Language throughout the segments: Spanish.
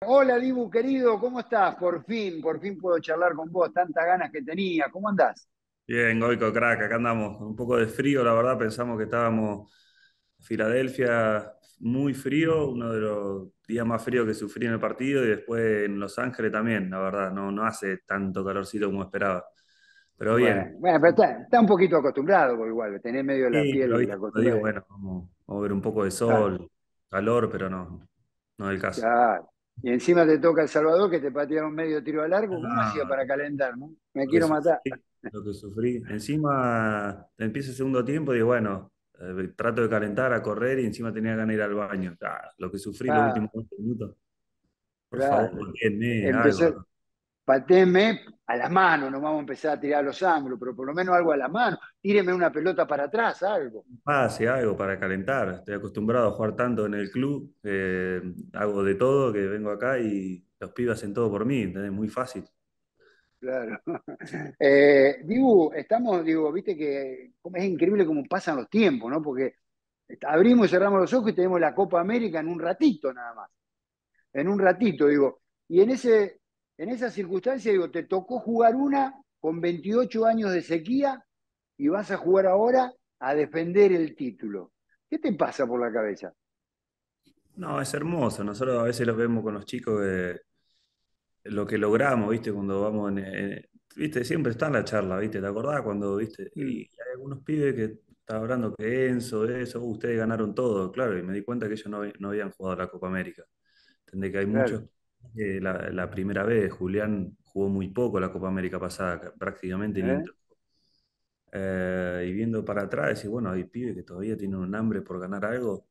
Hola Dibu querido, ¿cómo estás? Por fin, por fin puedo charlar con vos, tantas ganas que tenía, ¿cómo andás? Bien, Goico, crack, acá andamos, un poco de frío, la verdad, pensamos que estábamos en Filadelfia muy frío, uno de los días más fríos que sufrí en el partido y después en Los Ángeles también, la verdad, no, no hace tanto calorcito como esperaba. Pero bien. Bueno, pero está, un poquito acostumbrado igual, tenés medio la piel. Y la bueno, vamos, a ver un poco de sol, calor, pero no, no es el caso. Y encima te toca El Salvador que te patearon medio tiro a largo. ¿Cómo hacía ah. para calentar? ¿no? Me quiero matar. Lo que sufrí. Encima empieza el segundo tiempo y digo, bueno, eh, trato de calentar, a correr y encima tenía ganas de ir al baño. Ah, lo que sufrí los ah. últimos minutos. Por favor, empezó, pateme a la mano, no vamos a empezar a tirar los ángulos, pero por lo menos algo a la mano. Tíreme una pelota para atrás, algo. Hace algo para calentar. Estoy acostumbrado a jugar tanto en el club, eh, hago de todo, que vengo acá y los pibes hacen todo por mí, ¿entendés? Muy fácil. Claro. Eh, digo, estamos, digo, viste que es increíble cómo pasan los tiempos, ¿no? Porque abrimos y cerramos los ojos y tenemos la Copa América en un ratito nada más. En un ratito, digo. Y en ese en esas circunstancias, digo, te tocó jugar una con 28 años de sequía y vas a jugar ahora a defender el título. ¿Qué te pasa por la cabeza? No, es hermoso. Nosotros a veces los vemos con los chicos lo que logramos, ¿viste? Cuando vamos ¿Viste? Siempre está en la charla, ¿viste? ¿Te acordás cuando, viste? Y hay algunos pibes que estaban hablando que Enzo, eso, uh, ustedes ganaron todo, claro, y me di cuenta que ellos no, habían jugado la Copa América. Entendé que hay muchos eh, la, primera vez, Julián jugó muy poco la Copa América pasada, prácticamente ¿Eh? Eh, y viendo para atrás, y bueno, hay pibes que todavía tienen un hambre por ganar algo.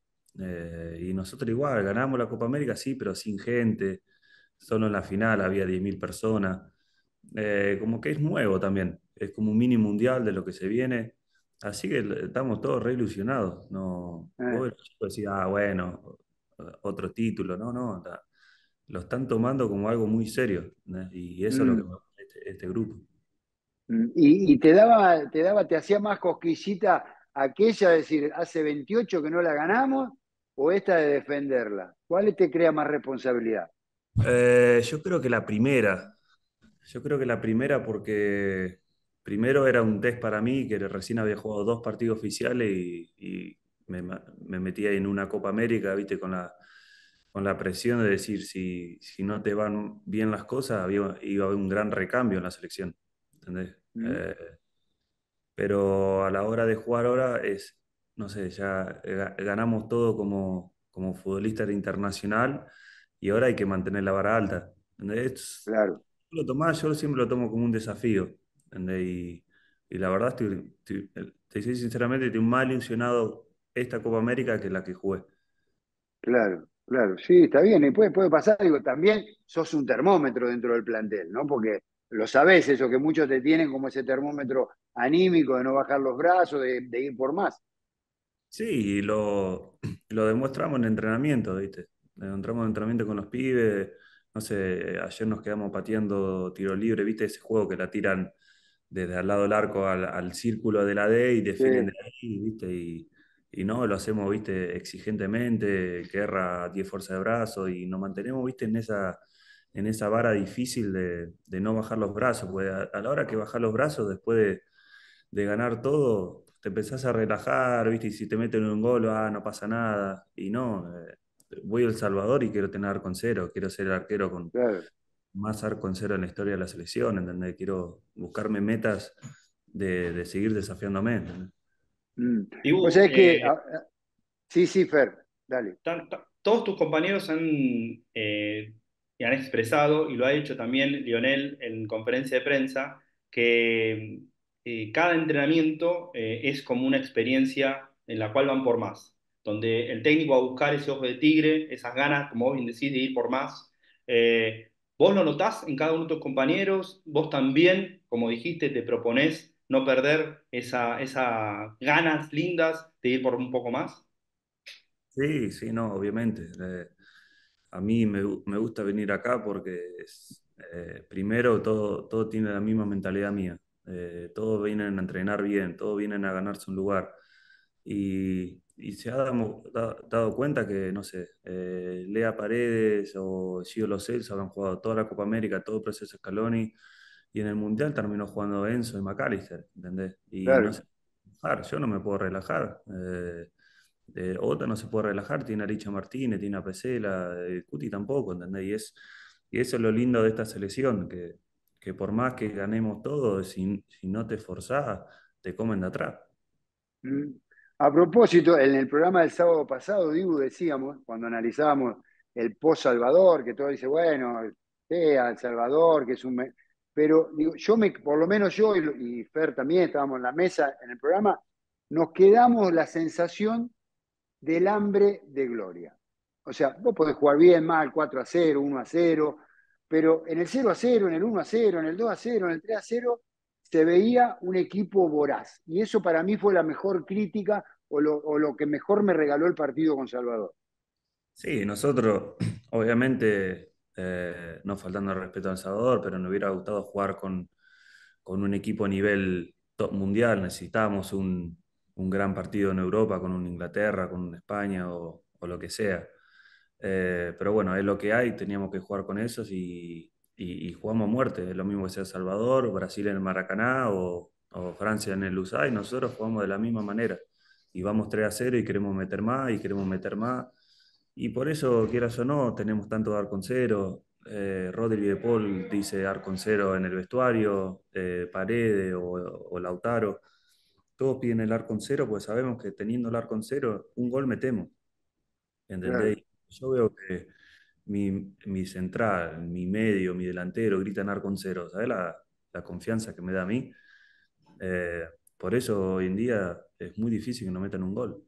y nosotros igual, ganamos la Copa América, sí, pero sin gente. Solo en la final había 10.000 personas. como que es nuevo también. Es como un mini mundial de lo que se viene. Así que estamos todos re ilusionados. No, ah, bueno, otro título. No, no, lo están tomando como algo muy serio. Y eso es lo que va a este, este grupo. Mm, y, te daba, te daba, te hacía más cosquillita aquella de decir, hace 28 que no la ganamos, o esta de defenderla. ¿Cuál te crea más responsabilidad? Eh, yo creo que la primera. Yo creo que la primera porque primero era un test para mí, que recién había jugado dos partidos oficiales y, me, metía en una Copa América, viste, con la, con la presión de decir, si, si no te van bien las cosas, había, iba a haber un gran recambio en la selección. ¿entendés? Eh, pero a la hora de jugar ahora es, no sé, ya eh, ganamos todo como, como futbolista internacional y ahora hay que mantener la vara alta. ¿entendés? Claro. Yo, lo tomás, yo siempre lo tomo como un desafío. Y, y, la verdad, estoy, eh, te soy sinceramente, estoy más ilusionado esta Copa América que la que jugué. Claro. Claro, sí, está bien, y puede, puede pasar, digo, también sos un termómetro dentro del plantel, ¿no? Porque lo sabés eso, que muchos te tienen como ese termómetro anímico de no bajar los brazos, de, ir por más. Sí, lo, lo demostramos en entrenamiento, ¿viste? en entrenamiento con los pibes, no sé, ayer nos quedamos pateando tiro libre, ¿viste? Ese juego que la tiran desde al lado del arco al, círculo de la D y defienden ahí, ¿viste? Y y no lo hacemos, viste, exigentemente, guerra 10 fuerzas de brazo y nos mantenemos, viste, en esa, en esa vara difícil de, de no bajar los brazos, porque a, la hora que bajar los brazos después de, de, ganar todo, te empezás a relajar, viste, y si te meten un gol, ah, no pasa nada, y no, eh, voy a El Salvador y quiero tener con cero, quiero ser el arquero con más arco en cero en la historia de la selección, Quiero buscarme metas de, de seguir desafiándome, Mm. que. Eh, ah, ah, sí, sí, Fer, dale. Todos tus compañeros han, eh, han expresado, y lo ha dicho también Lionel en conferencia de prensa, que eh, cada entrenamiento es como una experiencia en la cual van por más, donde el técnico va a buscar ese ojo de tigre, esas ganas, como vos bien decís, de ir por más. vos lo notás en cada uno de tus compañeros, vos también, como dijiste, te proponés no perder esas esa ganas lindas de ir por un poco más? Sí, sí, no, obviamente. Eh, a mí me, gusta venir acá porque eh, primero todo, todo tiene la misma mentalidad mía. Eh, todos vienen a entrenar bien, todos vienen a ganarse un lugar. Y, y se ha dado, cuenta que, no sé, Lea Paredes o Gio los se han jugado toda la Copa América, todo el proceso Scaloni y en el Mundial terminó jugando Enzo y McAllister, ¿entendés? Y no yo no me puedo relajar. Eh, eh, Ota no se puede relajar, tiene a Richa Martínez, tiene a Pesela, eh, Cuti tampoco, ¿entendés? Y, es, y eso es lo lindo de esta selección, que, que por más que ganemos todo, si, no te esforzás, te comen de atrás. Mm. A propósito, en el programa del sábado pasado, Dibu, decíamos, cuando analizábamos el post-Salvador, que todo dice, bueno, sea eh, El Salvador, que es un pero digo, yo me, por lo menos yo y, Fer también estábamos en la mesa en el programa, nos quedamos la sensación del hambre de gloria. O sea, vos podés jugar bien, mal, 4 a 0, 1 a 0, pero en el 0 a 0, en el 1 a 0, en el 2 a 0, en el 3 a 0, se veía un equipo voraz. Y eso para mí fue la mejor crítica o lo, o lo que mejor me regaló el partido con Salvador. Sí, nosotros obviamente eh, no faltando al respeto al El Salvador, pero nos hubiera gustado jugar con, un equipo a nivel mundial. Necesitábamos un, gran partido en Europa con un Inglaterra, con un España o, lo que sea. Eh, pero bueno, es lo que hay, teníamos que jugar con esos y, y, jugamos a muerte. Es lo mismo que sea Salvador, Brasil en el Maracaná o, Francia en el y nosotros jugamos de la misma manera. Y vamos 3 a 0 y queremos meter más y queremos meter más y por eso, quieras o no, tenemos tanto Arconcero. Eh, Rodri de Paul dice Cero en el vestuario, eh, Paredes o, Lautaro. Todos piden el cero pues sabemos que teniendo el cero un gol metemos. temo Yo veo que mi, central, mi medio, mi delantero gritan cero. ¿Sabes la, la confianza que me da a mí? Eh, por eso hoy en día es muy difícil que no metan un gol.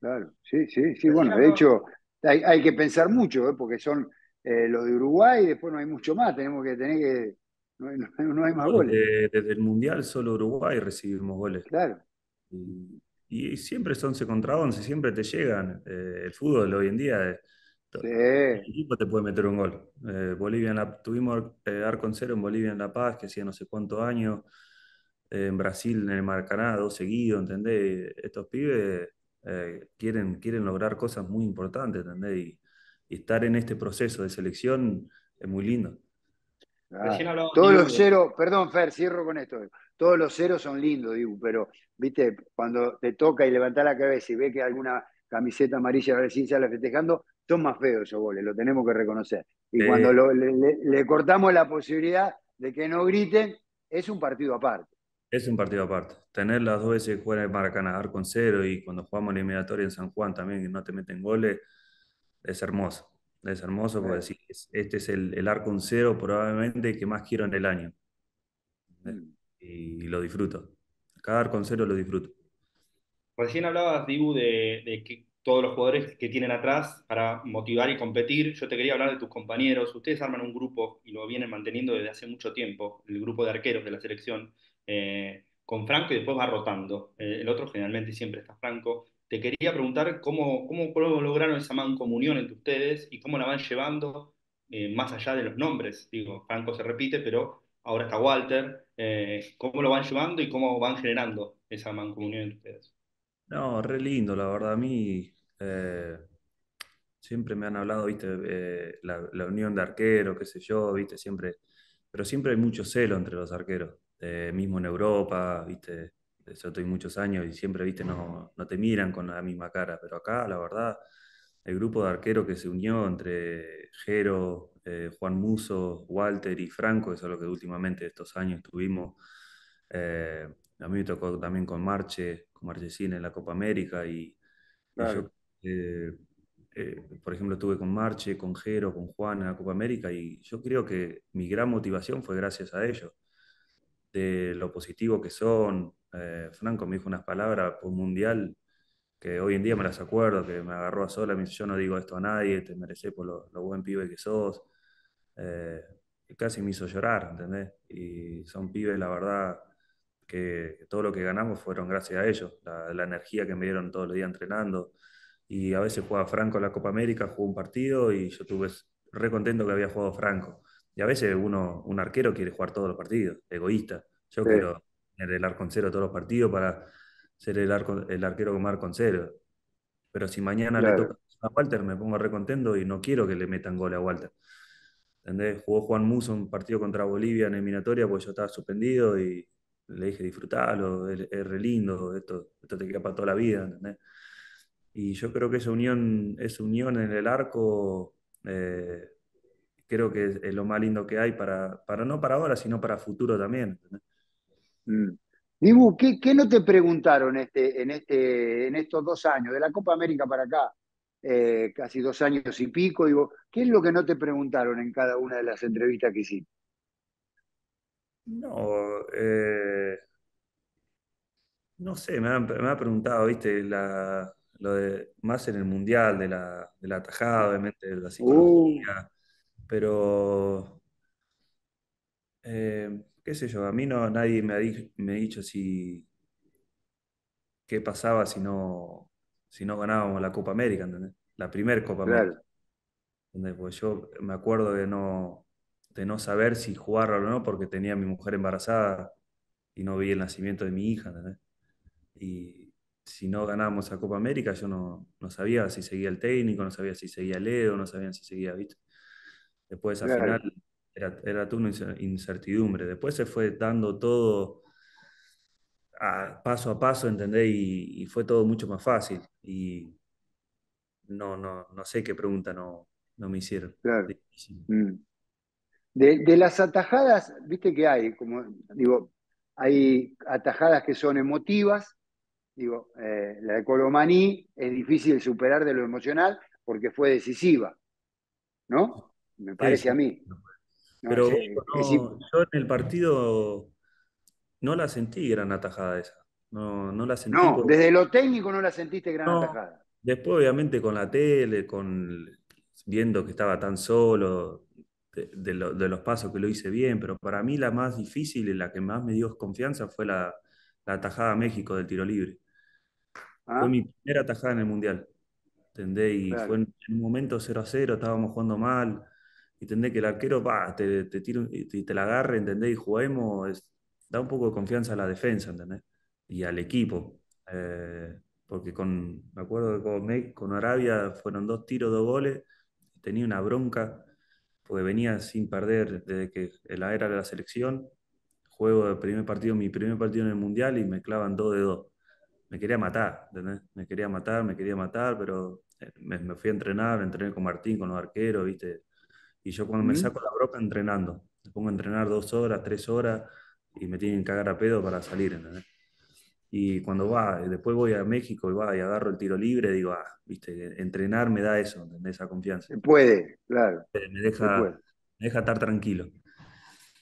Claro, sí, sí, sí. Bueno, de hecho, hay, que pensar mucho, ¿eh? porque son eh, los de Uruguay y después no hay mucho más. Tenemos que tener que. No, hay, más desde, goles. Desde, el Mundial solo Uruguay recibimos goles. Claro. Y, siempre es 11 contra 11, siempre te llegan. Eh, el fútbol hoy en día. Sí. El equipo te puede meter un gol. Bolivia tuvimos arco en cero en Bolivia en La Paz, que hacía no sé cuántos años. en Brasil, en el Maracaná, dos seguidos, ¿entendés? Estos pibes eh, quieren, quieren lograr cosas muy importantes, Y, estar en este proceso de selección es muy lindo. todos los ceros, perdón Fer, cierro con esto. Todos los ceros son lindos, digo, pero viste, cuando te toca y levantar la cabeza y ves que alguna camiseta amarilla recién sale festejando, son más feos esos goles, lo tenemos que reconocer. Y cuando le cortamos la posibilidad de que no griten, es un partido aparte. Es un partido aparte. Tener las dos veces que juegan en Maracaná con cero y cuando jugamos la eliminatoria en San Juan también y no te meten goles, es hermoso. Es hermoso porque decir, este es el, arco en cero probablemente que más quiero en el año. Eh, mm. Y, lo disfruto. Cada arco cero lo disfruto. Recién hablabas, Dibu, de, de que todos los jugadores que tienen atrás para motivar y competir. Yo te quería hablar de tus compañeros. Ustedes arman un grupo y lo vienen manteniendo desde hace mucho tiempo, el grupo de arqueros de la selección. Eh, con Franco y después va rotando. Eh, el otro generalmente siempre está Franco. Te quería preguntar cómo, cómo lograron esa mancomunión entre ustedes y cómo la van llevando eh, más allá de los nombres. Digo, Franco se repite, pero ahora está Walter. ¿Cómo lo van llevando y cómo van generando esa mancomunión entre ustedes? No, re lindo, la verdad. A mí siempre me han hablado, viste, la, unión de arqueros, qué sé yo, viste, siempre, pero siempre hay mucho celo entre los arqueros. Eh, mismo en Europa, viste, yo estoy muchos años y siempre, viste, no, no, te miran con la misma cara, pero acá, la verdad, el grupo de arqueros que se unió entre Jero, eh, Juan Muso, Walter y Franco, eso es lo que últimamente estos años tuvimos, eh, a mí me tocó también con Marche, con Marchesín en la Copa América y, yo, por ejemplo, estuve con Marche, con Jero, con Juan en la Copa América y yo creo que mi gran motivación fue gracias a ellos de lo positivo que son. Eh, Franco me dijo unas palabras por mundial que hoy en día me las acuerdo, que me agarró a sola, me dice, yo no digo esto a nadie, te mereces por lo, buen pibe que sos. Eh, casi me hizo llorar, ¿entendés? Y son pibes, la verdad, que todo lo que ganamos fueron gracias a ellos, la, energía que me dieron todos los días entrenando. Y a veces jugaba Franco en la Copa América, jugó un partido y yo estuve re contento que había jugado Franco. Y a veces uno, un arquero quiere jugar todos los partidos, egoísta. Yo quiero tener el arco en cero todos los partidos para ser el, arco, el arquero con arco en cero. Pero si mañana le toca a Walter, me pongo recontento y no quiero que le metan gol a Walter. Jugó Juan Muso un partido contra Bolivia en eliminatoria porque yo estaba suspendido y le dije disfrutalo, es, re lindo, esto, esto te queda para toda la vida, ¿entendés? Y yo creo que esa unión, esa unión en el arco eh, creo que es, lo más lindo que hay para, para no para ahora, sino para futuro también. digo Dibu, mm. ¿qué, no te preguntaron este, en, este, en estos dos años, de la Copa América para acá, eh, casi dos años y pico? Digo, ¿qué es lo que no te preguntaron en cada una de las entrevistas que hiciste? No, eh, no sé, me han, preguntado, viste, la, lo de, más en el mundial, de la, de la tajada, obviamente, de la psicología. Oh pero eh, qué sé yo, a mí no, nadie me ha, dicho si qué pasaba si no, si no ganábamos la Copa América, La primera Copa América. Pues, yo me acuerdo de no, de no saber si jugar o no, porque tenía a mi mujer embarazada y no vi el nacimiento de mi hija, Y si no ganábamos la Copa América, yo no, no sabía si seguía el técnico, no sabía si seguía Leo no sabía si seguía, Víctor. Después al final era, era toda incertidumbre. Después se fue dando todo paso a paso, ¿entendés? Y, fue todo mucho más fácil. Y no, no, no sé qué pregunta no, no me hicieron. Claro. Mm. De, las atajadas, viste que hay, como digo, hay atajadas que son emotivas, digo, eh, la de Colomaní es difícil superar de lo emocional porque fue decisiva, ¿no? me parece a mí. pero yo en el partido no la sentí gran atajada esa. No, la sentí. desde lo técnico no la sentiste gran atajada. Después, obviamente, con la tele, con viendo que estaba tan solo, de, los pasos que lo hice bien, pero para mí la más difícil y la que más me dio confianza fue la, atajada a México del tiro libre. Fue ah. mi primera atajada en el Mundial. ¿Entendés? Y fue en, un momento 0 a 0, estábamos jugando mal entender que el arquero va, te, te, tira, te, te la agarre, entender y juguemos, es, da un poco de confianza a la defensa, ¿entendés? Y al equipo. Eh, porque con, me acuerdo que con, Arabia fueron dos tiros, dos goles, tenía una bronca, porque venía sin perder desde que la era de la selección, juego de primer partido, mi primer partido en el Mundial y me clavan dos de dos. Me quería matar, ¿entendés? Me quería matar, me quería matar, pero eh, me, me fui a entrenar, entrené con Martín, con los arqueros, ¿viste? Y yo cuando me saco la broca entrenando, me pongo a entrenar dos horas, tres horas y me tienen que cagar a pedo para salir, Y cuando va, después voy a México y va y agarro el tiro libre, digo, ah, viste, entrenar me da eso, ¿entendés? Esa confianza. puede, claro. Eh, me deja, me deja estar tranquilo.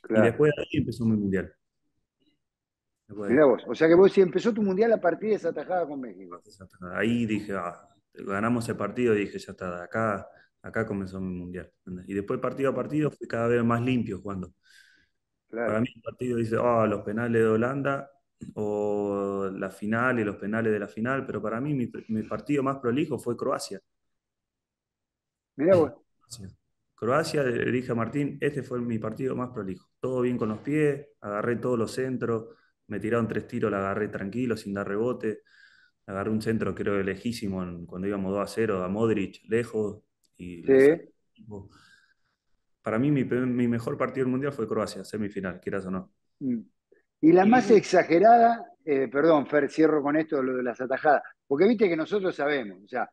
Y después ahí empezó mi mundial. mira vos, o sea que vos si empezó tu mundial a partir de esa tajada con México. Ahí dije, ah, ganamos el partido y dije, ya está, de acá acá comenzó mi mundial. Y después partido a partido fue cada vez más limpio jugando. Para mí el partido dice, oh, los penales de Holanda o la final y los penales de la final, pero para mí mi, partido más prolijo fue Croacia. Mira, Croacia. Croacia, le dije a Martín, este fue mi partido más prolijo. Todo bien con los pies, agarré todos los centros, me tiraron tres tiros, la agarré tranquilo, sin dar rebote. Agarré un centro, creo, lejísimo, cuando íbamos 2 a 0, a Modric, lejos, para mí mi, mejor partido del Mundial fue Croacia, semifinal, quieras o no. Mm. Y la más exagerada, eh, perdón, Fer, cierro con esto, lo de las atajadas, porque viste que nosotros sabemos, o sea,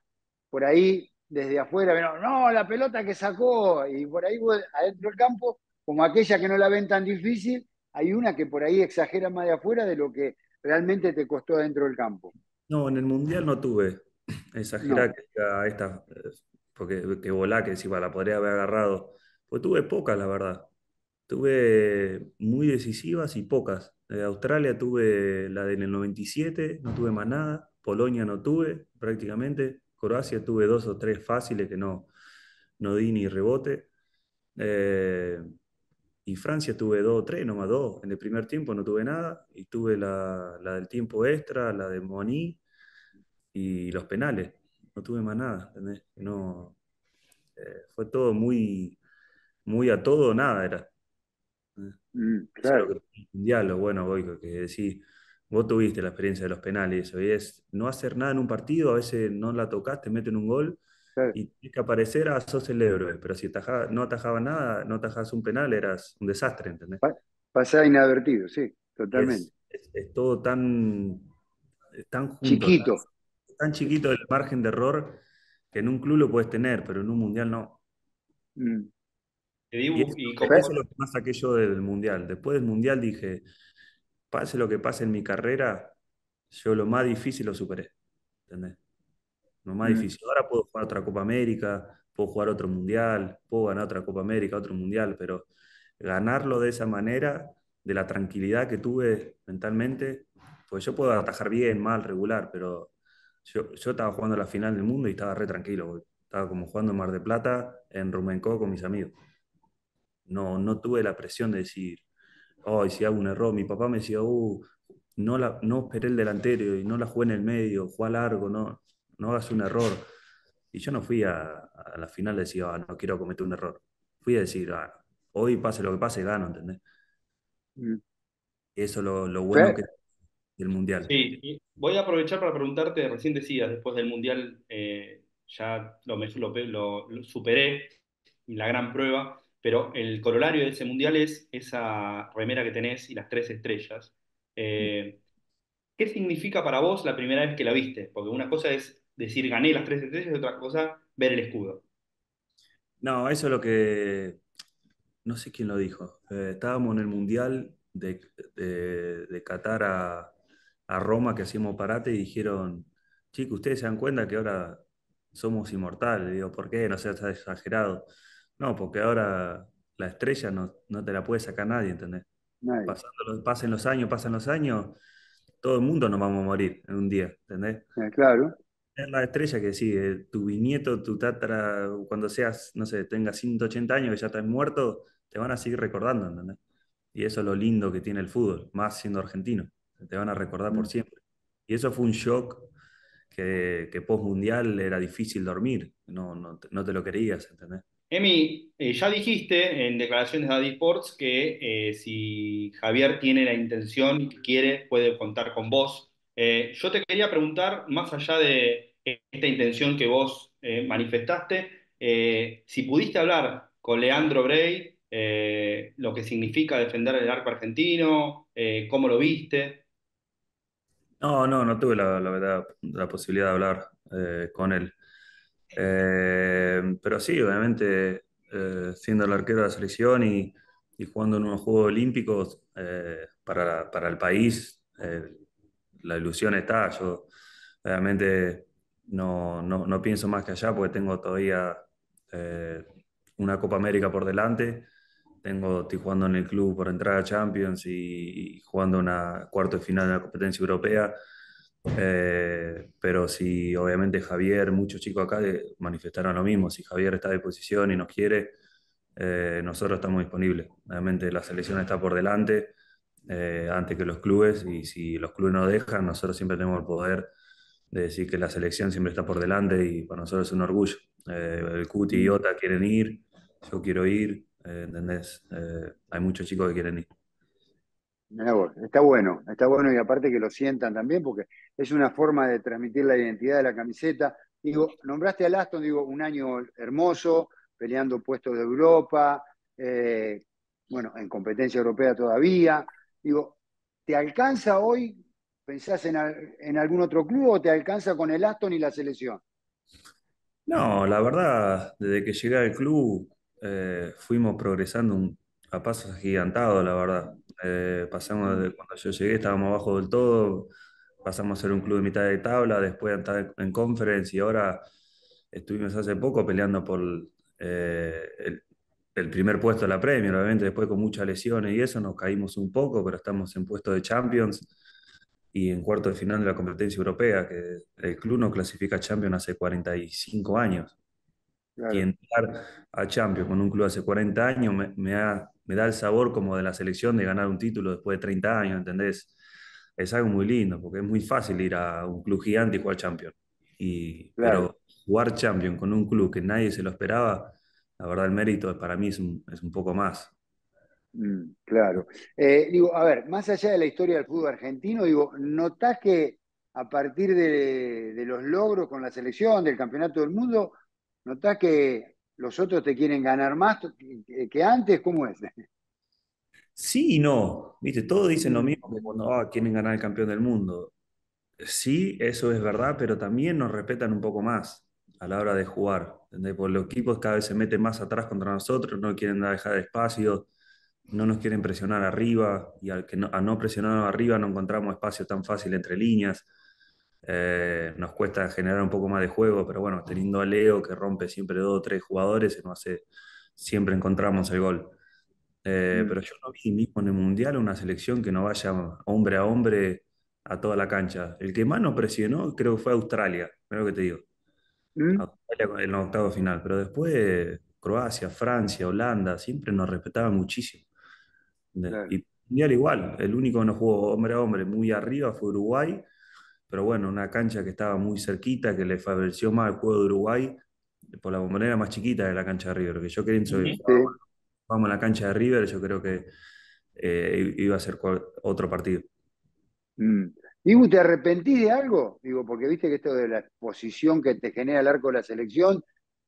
por ahí desde afuera, no, la pelota que sacó, y por ahí adentro del campo, como aquella que no la ven tan difícil, hay una que por ahí exagera más de afuera de lo que realmente te costó adentro del campo. No, en el Mundial no tuve exagerada no. esta, eh, porque que volá, que encima la podría haber agarrado. Pues tuve pocas, la verdad. Tuve muy decisivas y pocas. De Australia tuve la del 97, no tuve más nada. Polonia no tuve prácticamente. Croacia tuve dos o tres fáciles que no, no di ni rebote. Eh, y Francia tuve dos o tres, nomás dos. En el primer tiempo no tuve nada. Y tuve la, la del tiempo extra, la de Moni y los penales no tuve más nada, ¿entendés? No, eh, fue todo muy, muy a todo nada era. Mm, claro. Un diálogo, bueno, voy que decís, vos tuviste la experiencia de los penales, eso, y es no hacer nada en un partido, a veces no la tocaste, te meten un gol, y tienes que aparecer, a ah, sos el héroe, pero si no atajabas nada, no atajabas un penal, eras un desastre, ¿entendés? Pasaba inadvertido, sí, totalmente. Es, todo tan, tan Chiquito tan chiquito el margen de error que en un club lo puedes tener, pero en un mundial no. Mm. Y, eso, es lo que más aquello del mundial. Después del mundial dije, pase lo que pase en mi carrera, yo lo más difícil lo superé. ¿Entendés? Lo más mm. difícil. Ahora puedo jugar otra Copa América, puedo jugar otro mundial, puedo ganar otra Copa América, otro mundial, pero ganarlo de esa manera, de la tranquilidad que tuve mentalmente, pues yo puedo atajar bien, mal, regular, pero yo, yo estaba jugando la final del mundo y estaba re tranquilo, Estaba como jugando en Mar de Plata, en rumenco con mis amigos. No, no tuve la presión de decir, oh, y si hago un error, mi papá me decía, uh, no, no esperé el delantero y no la jugué en el medio, juega largo, no, no hagas un error. Y yo no fui a, la final de decir, ah, no quiero cometer un error. Fui a decir, ah, hoy pase lo que pase, gano, ¿entendés? Mm. Eso es lo, lo bueno que el Mundial. Sí, Voy a aprovechar para preguntarte, recién decías, después del Mundial eh, ya lo, lo, lo, superé, la gran prueba, pero el corolario de ese Mundial es esa remera que tenés y las tres estrellas. Eh, ¿Qué significa para vos la primera vez que la viste? Porque una cosa es decir gané las tres estrellas y otra cosa ver el escudo. No, eso es lo que... No sé quién lo dijo. Eh, estábamos en el Mundial de, de Qatar a a Roma que hacíamos parate y dijeron, chicos, ¿ustedes se dan cuenta que ahora somos inmortales? digo, ¿por qué? No seas exagerado. No, porque ahora la estrella no, no te la puede sacar nadie, ¿entendés? Nadie. pasan los años, pasan los años, todo el mundo nos vamos a morir en un día, ¿entendés? Eh, claro. Es la estrella que sigue eh, tu bisnieto, tu tatara, cuando seas, no sé, tengas 180 años, que ya estás muerto, te van a seguir recordando, ¿entendés? Y eso es lo lindo que tiene el fútbol, más siendo argentino te van a recordar por mm. siempre. Y eso fue un shock que, que post mundial era difícil dormir, no, no, te lo querías, ¿entendés? Emi, eh, ya dijiste en declaraciones de Sports que eh, si Javier tiene la intención y quiere, puede contar con vos. Eh, yo te quería preguntar, más allá de esta intención que vos manifestaste, si pudiste hablar con Leandro Bray, lo que significa defender el arco argentino, cómo lo viste. No, no, no tuve la, posibilidad de hablar eh, con él. Eh, pero sí, obviamente, eh, siendo el arquero de la selección y, jugando en unos Juegos Olímpicos para, el país, la ilusión está. Yo obviamente no, no, pienso más que allá porque tengo todavía una Copa América por delante tengo, estoy jugando en el club por entrar a Champions y, jugando una cuarto de final de la competencia europea. Eh, pero si obviamente Javier, muchos chicos acá manifestaron lo mismo, si Javier está a disposición y nos quiere, eh, nosotros estamos disponibles. Obviamente la selección está por delante eh, antes que los clubes y si los clubes nos dejan, nosotros siempre tenemos el poder de decir que la selección siempre está por delante y para nosotros es un orgullo. el Cuti y Ota quieren ir, yo quiero ir, eh, ¿entendés? Eh, hay muchos chicos que quieren ir. Está bueno, está bueno y aparte que lo sientan también porque es una forma de transmitir la identidad de la camiseta. Digo, nombraste al Aston digo, un año hermoso, peleando puestos de Europa, eh, bueno, en competencia europea todavía. Digo, ¿te alcanza hoy? ¿Pensás en, en algún otro club o te alcanza con el Aston y la selección? No, la verdad, desde que llegué al club eh, fuimos progresando a pasos agigantados, la verdad. Eh, pasamos cuando yo llegué, estábamos abajo del todo, pasamos a ser un club de mitad de tabla, después a estar en conference y ahora estuvimos hace poco peleando por eh, el, el, primer puesto de la Premier, obviamente después con muchas lesiones y eso nos caímos un poco, pero estamos en puesto de Champions y en cuarto de final de la competencia europea, que el club no clasifica a Champions hace 45 años. Y entrar a Champions con un club hace 40 años me, da el sabor como de la selección de ganar un título después de 30 años, ¿entendés? Es algo muy lindo, porque es muy fácil ir a un club gigante y jugar Champions. Y, Pero jugar Champions con un club que nadie se lo esperaba, la verdad el mérito para mí es un, poco más. Mm, claro. Eh, digo, a ver, más allá de la historia del fútbol argentino, digo, ¿notás que a partir de los logros con la selección, del campeonato del mundo, ¿Notás que los otros te quieren ganar más que antes? ¿Cómo es? Sí y no. Viste, todos dicen lo mismo que cuando ah, quieren ganar el campeón del mundo. Sí, eso es verdad, pero también nos respetan un poco más a la hora de jugar. los equipos cada vez se meten más atrás contra nosotros, no quieren dejar espacio, no nos quieren presionar arriba, y al que a no presionar arriba no encontramos espacio tan fácil entre líneas. Eh, nos cuesta generar un poco más de juego, pero bueno, teniendo a Leo que rompe siempre dos o tres jugadores, siempre encontramos el gol. Eh, mm. Pero yo no vi mismo en el Mundial una selección que no vaya hombre a hombre a toda la cancha. El que más nos presionó creo que fue Australia, creo que te digo. Mm. Australia en el octavo final, pero después Croacia, Francia, Holanda, siempre nos respetaban muchísimo. y Y Mundial igual, el único que no jugó hombre a hombre muy arriba fue Uruguay pero bueno, una cancha que estaba muy cerquita, que le favoreció más al juego de Uruguay, por la manera más chiquita de la cancha de River, que yo creo vamos a la cancha de River, yo creo que eh, iba a ser otro partido. Digo, mm. ¿te arrepentís de algo? Digo, porque viste que esto de la exposición que te genera el arco de la selección,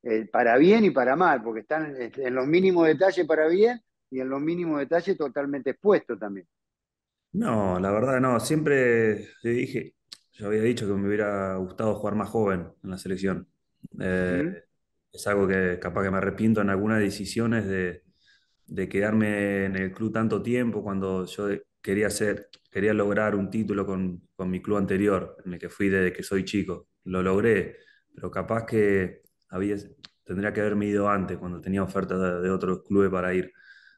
eh, para bien y para mal, porque están este, en los mínimos detalles para bien y en los mínimos detalles totalmente expuesto también. No, la verdad no, siempre dije, yo había dicho que me hubiera gustado jugar más joven en la selección. Eh, es algo que capaz que me arrepiento en algunas decisiones de, de quedarme en el club tanto tiempo cuando yo quería hacer, quería lograr un título con, mi club anterior, en el que fui desde que soy chico. Lo logré, pero capaz que había, tendría que haberme ido antes, cuando tenía ofertas de, de otros clubes para ir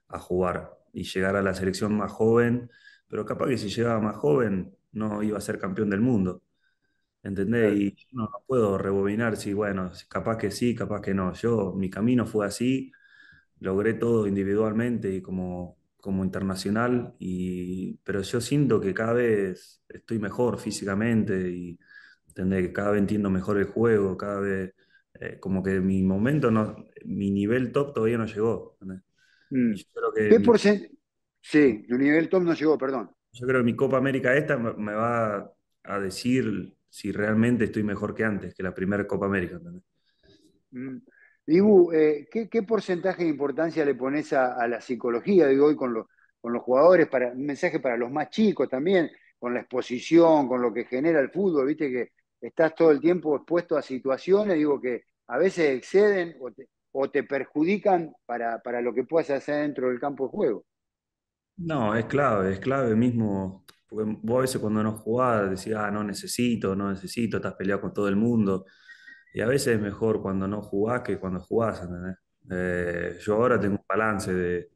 a jugar y llegar a la selección más joven, pero capaz que si llegaba más joven no iba a ser campeón del mundo. ¿Entendés? Y no, puedo rebobinar si, bueno, capaz que sí, capaz que no. Yo, mi camino fue así, logré todo individualmente y como, como internacional, pero yo siento que cada vez estoy mejor físicamente y que cada vez entiendo mejor el juego, cada vez eh, como que mi momento, no, mi nivel top todavía no llegó. Mm. Sí, el nivel top no llegó, perdón. Yo creo que mi Copa América esta me va a decir si realmente estoy mejor que antes, que la primera Copa América. Mm. Dibu, eh, ¿qué, porcentaje de importancia le pones a, la psicología, digo, hoy con, con los jugadores, para, un mensaje para los más chicos también, con la exposición, con lo que genera el fútbol, viste que estás todo el tiempo expuesto a situaciones, digo, que a veces exceden o te, perjudican para, para lo que puedas hacer dentro del campo de juego. No, es clave, es clave mismo. Porque vos a veces cuando no jugás decís, ah, no necesito, no necesito, estás peleado con todo el mundo. Y a veces es mejor cuando no jugás que cuando jugás, ¿entendés? Eh, yo ahora tengo un balance de,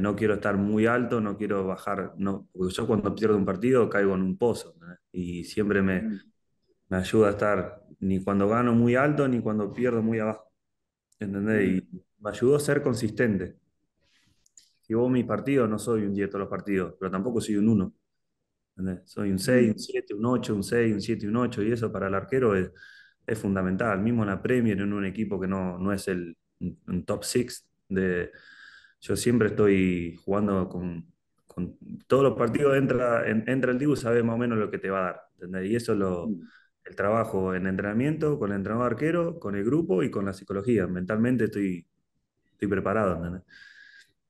no quiero estar muy alto, no quiero bajar, no, yo cuando pierdo un partido caigo en un pozo y siempre me, mm. me, ayuda a estar ni cuando gano muy alto ni cuando pierdo muy abajo, ¿entendés? Mm. Y me ayudó a ser consistente si vos mis partidos, no soy un 10 todos los partidos, pero tampoco soy un 1. Soy un 6, un 7, un 8, un 6, un 7, un 8, y eso para el arquero es, es fundamental. Mismo en la Premier, en un equipo que no, es el un top 6, yo siempre estoy jugando con, todos los partidos, entra, el Dibu, sabes más o menos lo que te va a dar. ¿entendés? Y eso es mm. el trabajo en entrenamiento, con el entrenador arquero, con el grupo y con la psicología. Mentalmente estoy, estoy preparado. ¿entendés?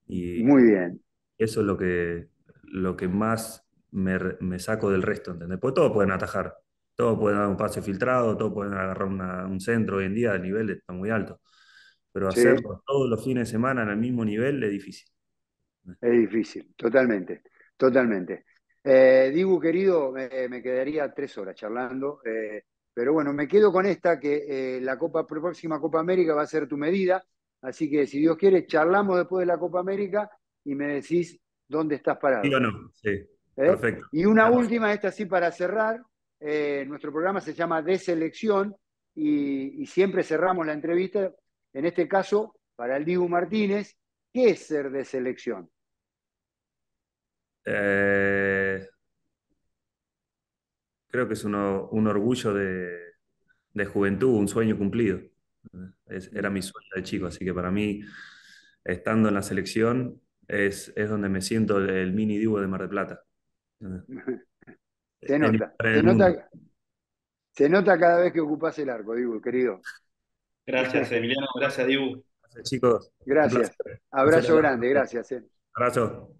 Muy bien. Eso es lo que, lo que más me, saco del resto, ¿entendés? Pues todos pueden atajar, todos pueden dar un pase filtrado, todos pueden agarrar un centro hoy en día, el nivel está muy alto. Pero hacerlo todos los fines de semana en el mismo nivel es difícil. Es difícil, totalmente, totalmente. Eh, digo querido, eh, me, quedaría tres horas charlando, eh, pero bueno, me quedo con esta, que la Copa, próxima Copa América va a ser tu medida. Así que si Dios quiere, charlamos después de la Copa América y me decís dónde estás parado. ¿Eh? Y una última, esta sí para cerrar. Eh, nuestro programa se llama Deselección y, y siempre cerramos la entrevista, en este caso, para el Dibu Martínez. ¿Qué es ser de selección? Eh, creo que es uno, un orgullo de juventud, un sueño cumplido era mi sueño de chico, así que para mí, estando en la selección, es, es donde me siento el, mini Dibu de Mar del Plata. Se nota, se nota, cada vez que ocupás el arco, Dibu, querido. Gracias, Emiliano. Gracias, Dibu. Gracias, chicos. Gracias. Abrazo grande, gracias. Eh. Abrazo.